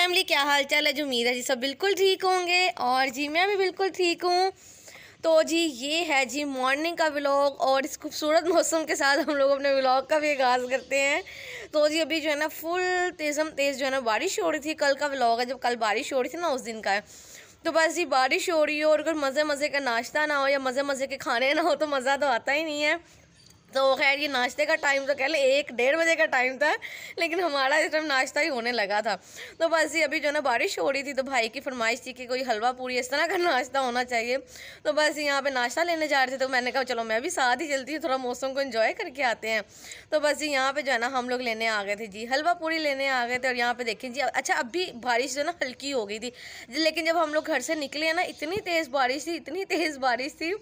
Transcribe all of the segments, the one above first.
family क्या हाल चाल है जो उम्मीद है जी सब बिल्कुल ठीक होंगे और जी मैं भी बिल्कुल ठीक हूँ तो जी ये है जी मॉर्निंग का व्लॉग और इस खूबसूरत मौसम के साथ हम लोग अपने व्लॉग का भी आगाज़ करते हैं तो जी अभी जो है ना फुल तेज़म तेज़ जो है ना बारिश हो रही थी कल का व्लॉग है जब कल बारिश हो रही थी ना उस दिन का है तो बस जी बारिश हो रही हो और अगर मज़े मज़े का नाश्ता ना हो या मज़े मज़े के खाने ना हो तो मज़ा तो आता ही नहीं है तो खैर ये नाश्ते का टाइम तो कह लें एक डेढ़ बजे का टाइम था लेकिन हमारा इस टाइम नाश्ता ही होने लगा था तो बस ये अभी जो है ना बारिश हो रही थी तो भाई की फरमाइश थी कि कोई हलवा पूरी इस तरह का नाश्ता होना चाहिए तो बस यहाँ पे नाश्ता लेने जा रहे थे तो मैंने कहा चलो मैं भी साथ ही चलती हूँ थोड़ा मौसम को इन्जॉय करके आते हैं तो बस यहाँ पर जो है ना हम लोग लेने आ गए थे जी हलवा पूरी लेने आ गए थे और यहाँ पर देखें जी अच्छा अब बारिश जो ना हल्की हो गई थी लेकिन जब हम लोग घर से निकले हैं ना इतनी तेज़ बारिश थी इतनी तेज़ बारिश थी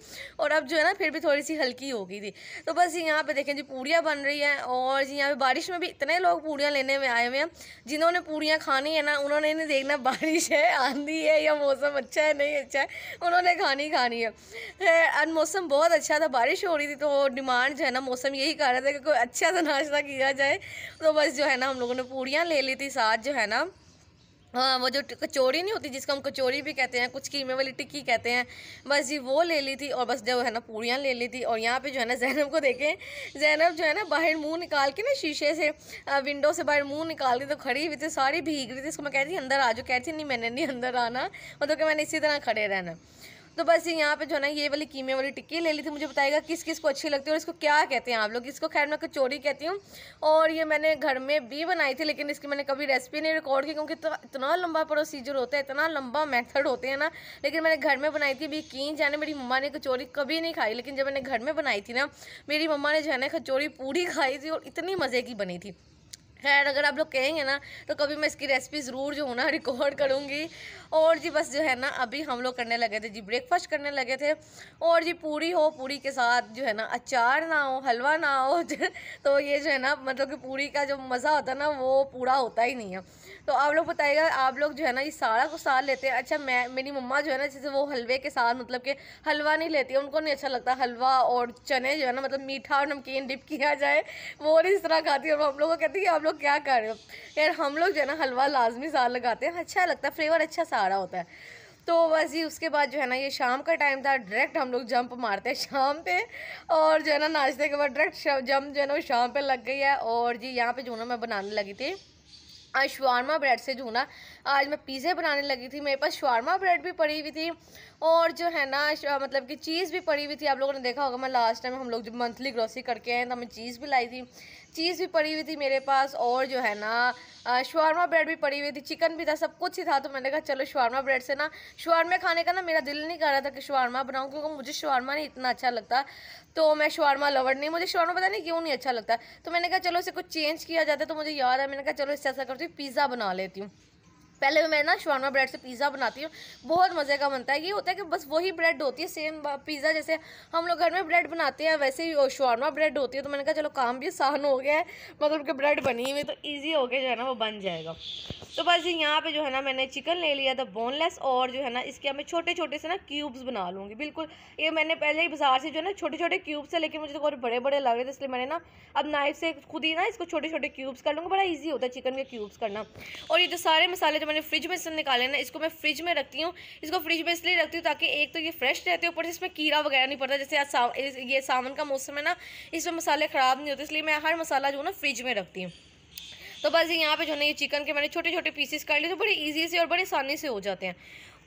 और अब जो है ना फिर भी थोड़ी सी हल्की हो गई थी तो बस जी यहाँ पे देखें जी पूड़ियाँ बन रही हैं और जी यहाँ पे बारिश में भी इतने लोग पूड़ियाँ लेने में आए हुए हैं जिन्होंने पूड़ियाँ खानी है ना उन्होंने नहीं देखना बारिश है आंधी है या मौसम अच्छा है नहीं अच्छा है उन्होंने खानी खानी है एंड मौसम बहुत अच्छा था बारिश हो रही थी तो डिमांड जो है ना मौसम यही कर रहा था कि कोई अच्छा सा नाश्ता किया जाए तो बस जो है ना हम लोगों ने पूड़ियाँ ले ली थी साथ जो है ना हाँ वो जो कचौड़ी नहीं होती जिसको हम कचौड़ी भी कहते हैं कुछ कीमे वाली टिक्की कहते हैं बस जी वो ले ली थी और बस जो है ना पूड़ियाँ ले ली थी और यहाँ पे जो है ना जैनब को देखें जैनब जो है ना बाहर मुंह निकाल के ना शीशे से विंडो से बाहर मुंह निकाल के तो खड़ी हुई थी सारी भीग रही थी इसको मैं कहती अंदर आ जाओ कहती नहीं मैंने नहीं अंदर आना मतलब कि मैंने इसी तरह खड़े रहना तो बस ये यहाँ पे जो है ना ये वाली कीमे वाली टिक्की ले ली थी मुझे बताएगा किस किस को अच्छी लगती है और इसको क्या कहते हैं आप लोग इसको खैर मैं कचौड़ी कहती हूँ और ये मैंने घर में भी बनाई थी लेकिन इसकी मैंने कभी रेसिपी नहीं रिकॉर्ड की क्योंकि इतना लंबा प्रोसीजर होता है इतना लंबा मैथड होते हैं ना लेकिन मैंने घर में बनाई थी भी यकीन जाने मेरी मम्मा ने कचौड़ी कभी नहीं खाई लेकिन जब मैंने घर में बनाई थी ना मेरी मम्मा ने जो है ना कचौड़ी पूरी खाई थी और इतनी मज़े की बनी थी खैर अगर आप लोग कहेंगे ना तो कभी मैं इसकी रेसिपी ज़रूर जो होना ना रिकॉर्ड करूँगी और जी बस जो है ना अभी हम लोग करने लगे थे जी ब्रेकफास्ट करने लगे थे और जी पूरी हो पूरी के साथ जो है ना अचार ना हो हलवा ना हो तो ये जो है ना मतलब कि पूरी का जो मज़ा होता है ना वो पूरा होता ही नहीं है तो आप लोग बताइएगा आप लोग जो है ना ये सारा कुछ साथ लेते हैं अच्छा मैं मेरी मम्मा जो है ना जैसे वो हलवे के साथ मतलब कि हलवा नहीं लेती उनको नहीं अच्छा लगता हलवा और चने जो है ना मतलब मीठा और नमकीन डिप किया जाए वो नहीं इस तरह खाती है और हम लोग को कहती है आप लोग क्या कर रहे हो यार हम लोग जो है ना हलवा लाजमी सार लगाते हैं अच्छा लगता है फ्लेवर अच्छा सारा होता है तो बस ये उसके बाद जो है ना ये शाम का टाइम था डायरेक्ट हम लोग जंप मारते हैं शाम पे और जो है ना नाश्ते के बाद डायरेक्ट जंप जो है ना वो शाम पे लग गई है और जी यहाँ पे जो ना मैं बनाने लगी थी आज शवारमा ब्रेड से जो ना आज मैं पिज़्ज़े बनाने लगी थी मेरे पास शवारमा ब्रेड भी पड़ी हुई थी और जो है ना मतलब कि चीज़ भी पड़ी हुई थी आप लोगों ने देखा होगा मैं लास्ट टाइम हम लोग जब मंथली ग्रोसरी करके आए तो मैं चीज़ भी लाई थी चीज़ भी पड़ी हुई थी मेरे पास और जो है ना शवारमा ब्रेड भी पड़ी हुई थी चिकन भी था सब कुछ ही था तो मैंने कहा चलो शवारमा ब्रेड से ना शवारमा खाने का ना मेरा दिल नहीं कर रहा था कि शवारमा बनाऊँ क्योंकि मुझे शवारमा नहीं इतना अच्छा लगता तो मैं शवरमा लवर नहीं मुझे शवरमा पता नहीं क्यों नहीं अच्छा लगता तो मैंने कहा चलो इसे कुछ चेंज किया जाता है तो मुझे याद है मैंने कहा चलो इससे ऐसा करती हूँ पिज़्ज़ा बना लेती हूँ पहले मैं ना शवरमा ब्रेड से पिज़्ज़ा बनाती हूँ बहुत मज़े का बनता है ये होता है कि बस वही ब्रेड होती है सेम पिज़्ज़ा जैसे हम लोग घर में ब्रेड बनाते हैं वैसे ही शवरमा ब्रेड होती है तो मैंने कहा चलो काम भी आसान हो गया है मतलब कि ब्रेड बनी हुई तो ईजी हो गया जो है ना वो बन जाएगा तो बस ये यहाँ पे जो है ना मैंने चिकन ले लिया था बोनलेस और जो है ना इसके मैं छोटे छोटे से ना क्यूब्स बना लूँगी बिल्कुल ये मैंने पहले ही बाजार से जो है ना छोटे छोटे क्यूब्स है लेकिन मुझे तो और बड़े बड़े लग रहे थे इसलिए मैंने ना अब नाइफ से खुद ही ना इसको छोटे छोटे क्यूब्स कर लूँगी बड़ा ईजी होता है चिकन के क्यूब्स करना और ये जो सारे मसाले जो मैंने फ्रिज में से निकाले ना इसको मैं फ्रिज में रखती हूँ इसको फ्रिज में इसलिए रखती हूँ ताकि एक तो ये फ्रेश रहते हैं ऊपर से इसमें कीड़ा वगैरह नहीं पड़ता जैसे आज ये सावन का मौसम है ना इसमें मसाले ख़राब नहीं होते इसलिए मैं हर मसाला जो है ना फ्रिज में रखती हूँ तो बस यहाँ पे जो है ना ये चिकन के मैंने छोटे छोटे पीसेस काट लिए तो बड़े ईजी से और बड़े आसानी से हो जाते हैं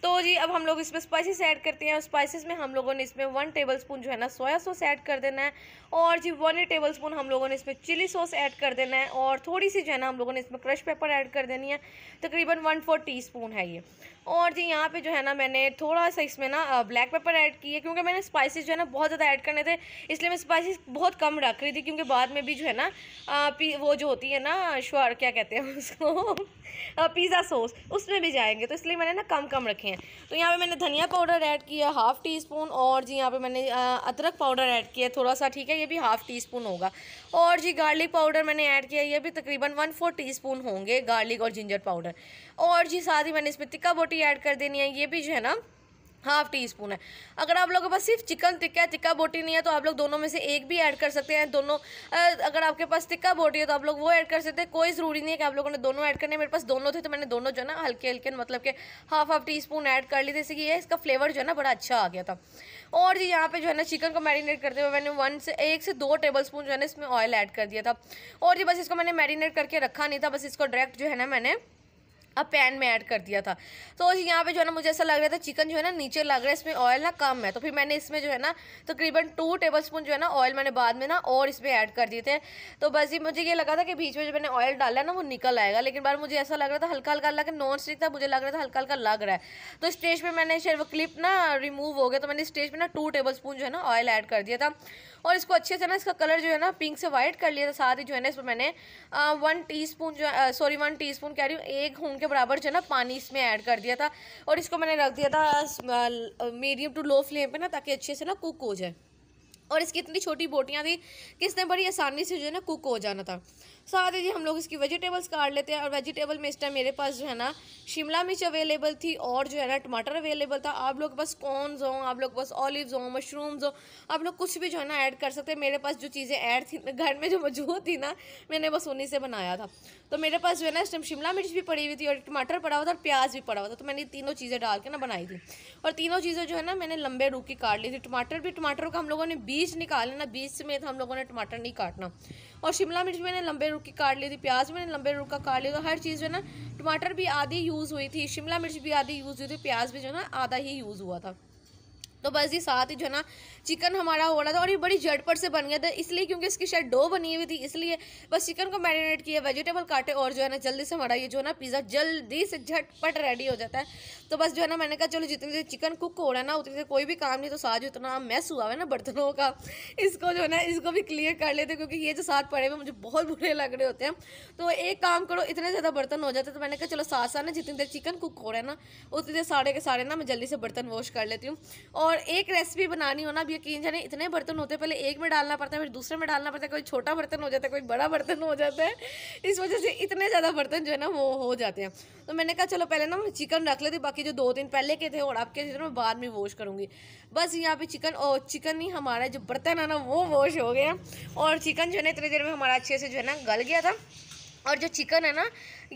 तो जी अब हम लोग इसमें स्पाइसेस ऐड करते हैं और स्पाइसेस में हम लोगों ने इसमें वन टेबल स्पून जो है ना सोया सॉस ऐड कर देना है और जी वन टेबल स्पून हम लोगों ने इसमें चिली सॉस ऐड कर देना है और थोड़ी सी जो है ना हम लोगों ने इसमें क्रश पेपर ऐड कर देनी है तकरीबन वन फोर टी स्पून है ये और जी यहाँ पे जो है ना मैंने थोड़ा सा इसमें ना ब्लैक पेपर ऐड किए है क्योंकि मैंने स्पाइसेस जो है ना बहुत ज़्यादा ऐड करने थे इसलिए मैं स्पाइसेस बहुत कम रख रही थी क्योंकि बाद में भी जो है ना पी वो जो होती है ना शुअर क्या कहते हैं उसको पिज़्ज़ा सॉस उसमें भी जाएंगे तो इसलिए मैंने ना कम कम रखे हैं तो यहाँ पर मैंने धनिया पाउडर ऐड किया हाफ़ टी स्पून और जी यहाँ पर मैंने अदरक पाउडर ऐड किया थोड़ा सा ठीक है ये भी हाफ़ टी स्पून होगा और जी गार्लिक पाउडर मैंने ऐड किया ये भी तकरीबन वन फोर टी स्पून होंगे गार्लिक और जिंजर पाउडर और जी साथ ही मैंने इसमें तिक्का बोट रोटी ऐड कर देनी है ये भी जो है ना हाफ टी स्पून है अगर आप लोगों के पास सिर्फ चिकन टिक्का टिक्का बोटी नहीं है तो आप लोग दोनों में से एक भी ऐड कर सकते हैं दोनों अगर आपके पास टिक्का बोटी है तो आप लोग वो ऐड कर सकते हैं कोई ज़रूरी नहीं है कि आप लोगों ने दोनों ऐड करने मेरे पास दोनों थे तो मैंने दोनों जो है ना हल्के हल्के मतलब के half half teaspoon add कर ली जैसे कि ये इसका फ्लेवर जो है ना बड़ा अच्छा आ गया था और जी यहाँ पे जो है ना चिकन को मैरिनेट करते हुए मैंने वन से एक से दो टेबल स्पून जो है ना इसमें ऑयल ऐड कर दिया था और जी बस इसको मैंने मैरिनेट करके रखा नहीं था बस इसको डायरेक्ट जो है ना मैंने अब पैन में ऐड कर दिया था तो यहाँ पे जो है ना मुझे ऐसा लग रहा था चिकन जो है ना नीचे लग रहा है इसमें ऑयल ना कम है तो फिर मैंने इसमें जो है ना तकरीबन तो टू टेबल स्पून जो है ना ऑयल मैंने बाद में ना और इसमें ऐड कर दिए थे तो बस ये मुझे ये लगा था कि बीच में जो मैंने ऑयल डाला ना वो निकल आएगा लेकिन बार मुझे ऐसा लग रहा था हल्का हल्का लग नॉन स्टिक था मुझे लग रहा था हल्का हल्का लग रहा है तो स्टेज पर मैंने शेर वो क्लिप ना रिमूव हो गया तो मैंने स्टेज पर ना टू टेबल स्पून जो है ना ऑयल ऐड कर दिया था और इसको अच्छे से ना इसका कलर जो है ना पिंक से वाइट कर लिया था साथ ही जो है ना इसमें मैंने वन टी जो सॉरी वन टी कह रही हूँ एक के बराबर जो है ना पानी इसमें ऐड कर दिया था और इसको मैंने रख दिया था मीडियम टू लो फ्लेम पे ना ताकि अच्छे से ना कुक हो जाए और इसकी इतनी छोटी बोटियाँ थी कि इसने बड़ी आसानी से जो है ना कुक हो जाना था साथ ही जी हम लोग इसकी वेजिटेबल्स काट लेते हैं और वेजिटेबल में इस टाइम मेरे पास जो है ना शिमला मिर्च अवेलेबल थी और जो है ना टमाटर अवेलेबल था आप लोग बस कॉर्नज हों आप लोग बस ऑलिव हों मशरूम्स हों आप लोग कुछ भी जो है ना ऐड कर सकते हैं मेरे पास जो चीज़ें ऐड थी घर में जो मौजूद थी ना मैंने बस उन्हीं से बनाया था तो मेरे पास जो है ना इस टाइम शिमला मिर्च भी पड़ी हुई थी और टमाटर पड़ा हुआ था और प्याज भी पड़ा हुआ था तो मैंने तीनों चीज़ें डाल के ना बनाई थी और तीनों चीज़ें जो है ना मैंने लंबे रूख की काट ली थी टमाटर भी टमाटर का हम लोगों ने बीस बीज लेना बीज में तो हम लोगों ने टमाटर नहीं काटना और शिमला मिर्च मैंने लंबे रुख की काट ली थी प्याज मैंने लंबे रुख का काट लिया तो हर चीज़ जो है ना टमाटर भी आधी यूज़ हुई थी शिमला मिर्च भी आधी यूज़ हुई थी प्याज भी जो है ना आधा ही यूज़ हुआ था तो बस ये साथ ही जो है ना चिकन हमारा हो रहा था और ये बड़ी झटपट से बन गया था इसलिए क्योंकि इसकी शायद डो बनी हुई थी इसलिए बस चिकन को मैरिनेट किया वेजिटेबल काटे और जो है ना जल्दी से हमारा ये जो है ना पिज़्ज़ा जल्दी से झटपट रेडी हो जाता है तो बस जो है ना मैंने कहा चलो जितनी देर चिकन कुक हो रहा है ना उतनी देर कोई भी काम नहीं तो साथ उतना मैस हुआ है ना बर्तनों का इसको जो है ना इसको भी क्लियर कर लेते क्योंकि ये जो साथ पड़े हुए मुझे बहुत बुरे लग रहे होते हैं तो एक काम करो इतने ज़्यादा बर्तन हो जाते तो मैंने कहा चलो साथ साथ ना जितनी देर चिकन कुक हो रहा है ना उतनी देर सारे के सारे ना मैं जल्दी से बर्तन वॉश कर लेती हूँ और और एक रेसिपी बनानी हो ना भी यकीन जाने इतने बर्तन होते हैं पहले एक में डालना पड़ता है फिर दूसरे में डालना पड़ता है कोई छोटा बर्तन हो जाता है कोई बड़ा बर्तन हो जाता है इस वजह से इतने ज़्यादा बर्तन जो है ना वो हो जाते हैं तो मैंने कहा चलो पहले ना मैं चिकन रख लेती बाकी जो दो दिन पहले के थे और आपके थे तो मैं बाद में वॉश करूँगी बस यहाँ पर चिकन और चिकन ही हमारा जो बर्तन है ना वो वॉश हो गया और चिकन जो है ना इतनी देर में हमारा अच्छे से जो है ना गल गया था और जो चिकन है ना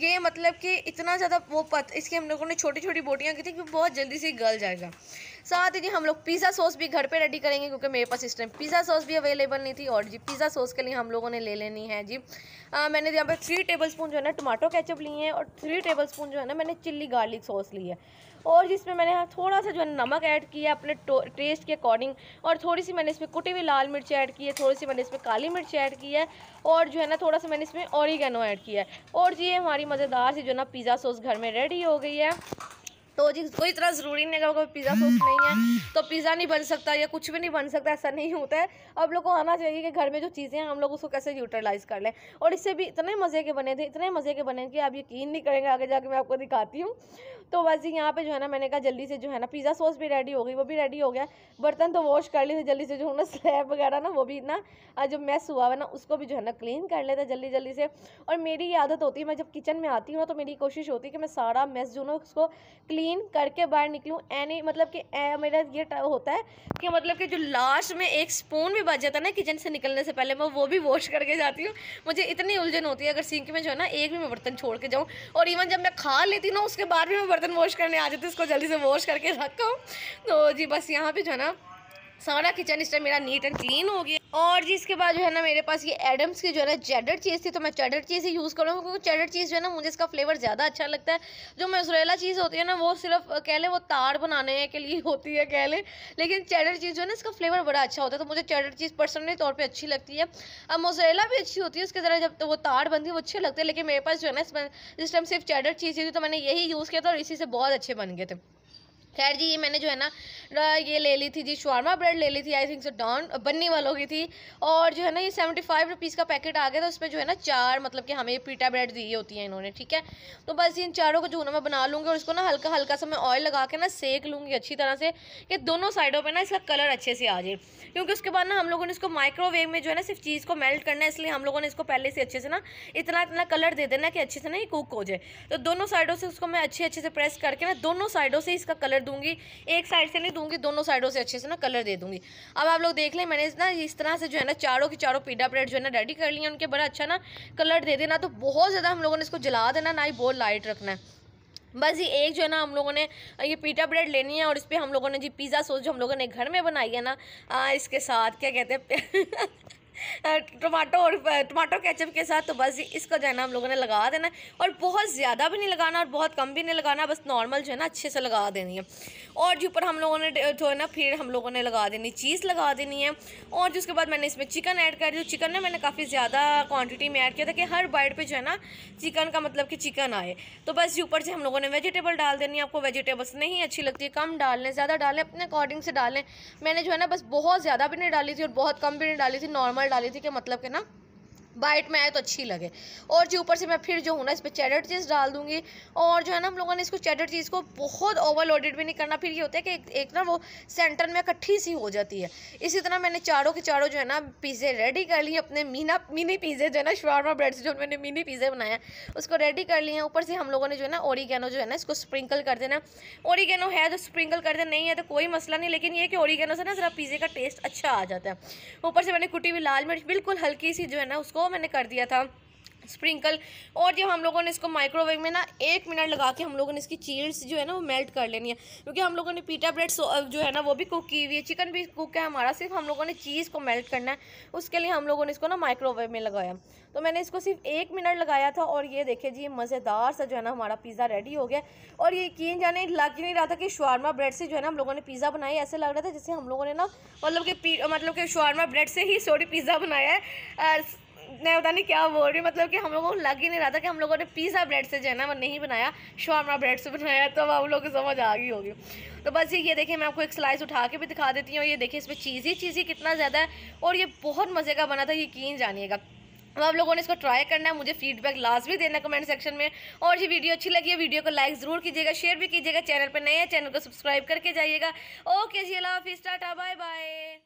ये मतलब कि इतना ज़्यादा वो पत इसकी हम लोगों ने छोटी छोटी बोटियाँ की थी कि बहुत जल्दी से गल जाएगा साथ ही हम लोग पिज़्ज़ा सॉस भी घर पे रेडी करेंगे क्योंकि मेरे पास इस टाइम पिज़्ज़ा सॉस भी अवेलेबल नहीं थी और जी पिज़्ज़ा सॉस के लिए हम लोगों ने ले लेनी है जी आ, मैंने यहाँ पर थ्री टेबल स्पून जो है ना टमाटो कैचअप लिए हैं और थ्री टेबल स्पून जो है ना मैंने चिल्ली गार्लिक सॉस ली है और जिसमें मैंने हाँ, थोड़ा सा जो है नमक ऐड किया अपने टेस्ट के अकॉर्डिंग और थोड़ी सी मैंने इसमें कुटी हुई लाल मिर्च ऐड की है थोड़ी सी मैंने इसमें काली मिर्च ऐड की है और जो है ना थोड़ा सा मैंने इसमें ऑरिगेनो ऐड किया है और जी ये हमारी मज़ेदार सी जो है ना पिज़्ज़ा सॉस घर में रेडी हो गई है तो जी कोई इतना ज़रूरी नहीं है अगर पिज़्ज़ा सॉस नहीं है तो पिज़्ज़ा नहीं बन सकता या कुछ भी नहीं बन सकता ऐसा नहीं होता है अब लोग को आना चाहिए कि घर में जो चीज़ें हैं हम लोग उसको कैसे यूटिलाइज़ कर लें और इससे भी इतने मज़े के बने थे इतने मज़े के बने कि आप यकीन नहीं करेंगे आगे जाके मैं आपको दिखाती हूँ तो वैसे यहाँ पर जो है ना मैंने कहा जल्दी से जो है ना पिज़्ज़ा सॉस भी रेडी हो गई वो भी रेडी हो गया बर्तन तो वॉश कर लेते जल्दी से जो है ना स्लैब वगैरह ना वो भी ना जो मैस हुआ है ना उसको भी जो है ना क्लीन कर लेते जल्दी जल्दी से और मेरी आदत होती है मैं जब किचन में आती हूँ ना तो मेरी कोशिश होती है कि मैं सारा मैस जो ना उसको क्लीन क्लीन करके बाहर निकलूँ एनी मतलब कि ए, मेरा ये होता है कि मतलब कि जो लास्ट में एक स्पून भी बच जाता है ना किचन से निकलने से पहले मैं वो भी वॉश करके जाती हूँ मुझे इतनी उलझन होती है अगर सिंक में जो है ना एक भी मैं बर्तन छोड़ के जाऊँ और इवन जब मैं खा लेती ना उसके बाद भी मैं बर्तन वॉश करने आ जाती उसको जल्दी से वॉश करके रखा हूँ तो जी बस यहाँ पर जो है ना सारा किचन इस टाइम मेरा नीट एंड क्लीन हो गया और जिसके बाद जो है ना मेरे पास ये एडम्स की जो है ना चेडर चीज़ थी तो मैं चेडर चीज़ ही यूज़ करूँगा क्योंकि चेडर चीज़ जो है ना मुझे इसका फ्लेवर ज़्यादा अच्छा लगता है जो मोजरेला चीज़ होती है ना वो सिर्फ कह लें वो तार बनाने के लिए होती है कह लें लेकिन चेडर चीज़ जो है ना इसका फ्लेवर बड़ा अच्छा होता है तो मुझे चेडर चीज़ पर्सनली तौर पर अच्छी लगती है अब मोजरेला भी अच्छी होती है उसके ज़रा जब तो वो तार बनती है वो अच्छे लगते हैं लेकिन मेरे पास जो है ना इस टाइम सिर्फ चेडर चीज़ थी तो मैंने यही यूज़ किया था और इसी से बहुत अच्छे बन गए थे खैर जी ये मैंने जो है ना ये ले ली थी जी शवारमा ब्रेड ले ली थी आई थिंक सो डॉन बन्नी वालों की थी और जो है ना ये सेवेंटी फाइव रुपीज़ का पैकेट आ गया था उसमें जो है ना चार मतलब कि हमें ये पीटा ब्रेड दी होती है इन्होंने ठीक है तो बस इन चारों को जो है ना मैं बना लूँगी और इसको ना हल्का हल्का सा मैं ऑयल लगा के ना सेक लूँगी अच्छी तरह से कि दोनों साइडों पर ना इसका कलर अच्छे से आ जाए क्योंकि उसके बाद ना हम लोगों ने इसको माइक्रोवेव में जो है ना सिर्फ चीज़ को मेल्ट करना है इसलिए हम लोगों ने इसको पहले से अच्छे से ना इतना इतना कलर दे देना कि अच्छे से ना ये कुक हो जाए तो दोनों साइडों से उसको मैं अच्छे अच्छे से प्रेस करके ना दोनों साइडों से इसका कलर दूंगी एक साइड से नहीं दूंगी दोनों साइडों से अच्छे से ना कलर दे दूंगी अब आप लोग देख लें मैंने ना इस तरह से जो है ना चारों की चारों पीडा प्लेट जो है ना रेडी कर लिया उनके बड़ा अच्छा ना कलर दे देना तो बहुत ज़्यादा हम लोगों ने इसको जला देना ना ही बहुत लाइट रखना है बस ये एक जो है ना हम लोगों ने ये पीटा ब्रेड लेनी है और इस पर हम लोगों ने जी पिज़्ज़ा सॉस जो हम लोगों ने घर में बनाई है ना आ, इसके साथ क्या कहते हैं टमाटो और टमाटो केचप के साथ तो बस इसको जो है ना हम लोगों ने लगा देना और बहुत ज़्यादा भी नहीं लगाना और बहुत कम भी नहीं लगाना बस नॉर्मल जो है ना अच्छे से लगा देनी है और जो ऊपर हम लोगों ने जो है ना फिर हम लोगों ने लगा देनी चीज़ लगा देनी है और जिसके बाद मैंने इसमें चिकन ऐड कर दिया चिकन ना मैंने काफ़ी ज़्यादा क्वान्टिटी में ऐड किया था कि हर बाइट पर जो है ना चिकन का मतलब कि चिकन आए तो बस ऊपर से हम लोगों ने वेजिटेबल डाल देनी है आपको वेजिटेबल्स नहीं अच्छी लगती कम डाल लें ज़्यादा डालें अपने अकॉर्डिंग से डालें मैंने जो है ना बस बहुत ज़्यादा भी नहीं डाली थी और बहुत कम भी नहीं डाली थी नॉर्मल डाली थी क्या मतलब के ना बाइट में आए तो अच्छी लगे और जो ऊपर से मैं फिर जो हूँ ना इस पर चैडर चीज़ डाल दूँगी और जो है ना हम लोगों ने इसको चैडर चीज़ को बहुत ओवरलोडेड भी नहीं करना फिर ये होता है कि एक, एक ना वो सेंटर में इकट्ठी सी हो जाती है इसी तरह मैंने चारों के चारों जो है ना पिज़्ज़े रेडी कर लिए अपने मीना मिनी पिज़्ज़े जो है ना शुरमा ब्रेड से जो मैंने मिनी पिज़्ज़े बनाया उसको रेडी कर लिए ऊपर से हम लोगों ने जो है ना ओरिगेनो जो है ना इसको स्प्रिंकल कर देना ओरिगेनो है तो स्प्रिंकल कर देना नहीं है तो कोई मसला नहीं लेकिन ये कि ओरिगेनो से ना ज़रा पिज़्ज़े का टेस्ट अच्छा आ जाता है ऊपर से मैंने कुटी हुई लाल मिर्च बिल्कुल हल्की सी जो है ना उसको मैंने कर दिया था स्प्रिंकल और जब हम लोगों ने इसको माइक्रोवेव में ना एक मिनट लगा के हम लोगों ने इसकी चील्स जो है ना वो मेल्ट कर लेनी है क्योंकि हम लोगों ने पीटा ब्रेड जो है ना वो भी कुक की हुई है चिकन भी कुक है हमारा सिर्फ हम लोगों ने चीज़ को मेल्ट करना है उसके लिए हम लोगों ने इसको ना माइक्रोवेव में लगाया तो मैंने इसको सिर्फ एक मिनट लगाया था और ये देखे जी मज़ेदार सा जो है ना हमारा पिज़्ज़ा रेडी हो गया और ये यकीन जाने लग ही नहीं रहा था कि शुरमा ब्रेड से जो है ना हम लोगों ने पिज़्ज़ा बनाया ऐसे लग रहा था जैसे हम लोगों ने ना मतलब कि मतलब कि शुरमा ब्रेड से ही सॉरी पिज़्ज़ा बनाया है मैं पता नहीं क्या बोल रही मतलब कि हम लोगों को लग ही नहीं रहा था कि हम लोगों ने पिज़्ज़ा ब्रेड से जो है ना नहीं बनाया शॉर्मा ब्रेड से बनाया तो अब हम लोग को समझ आ गई होगी तो बस ये देखिए मैं आपको एक स्लाइस उठा के भी दिखा देती हूँ ये देखिए इसमें चीज़ ही चीज़ ही कितना ज़्यादा है और ये बहुत मज़े का बना था यकीन जानिएगा अब आप लोगों ने इसको ट्राई करना है मुझे फीडबैक लास्ट भी देना कमेंट सेक्शन में और ये वीडियो अच्छी लगी है वीडियो को लाइक ज़रूर कीजिएगा शेयर भी कीजिएगा चैनल पर नए हैं चैनल को सब्सक्राइब करके जाइएगा ओके जी अला हाफिज़ टाटा बाय बाय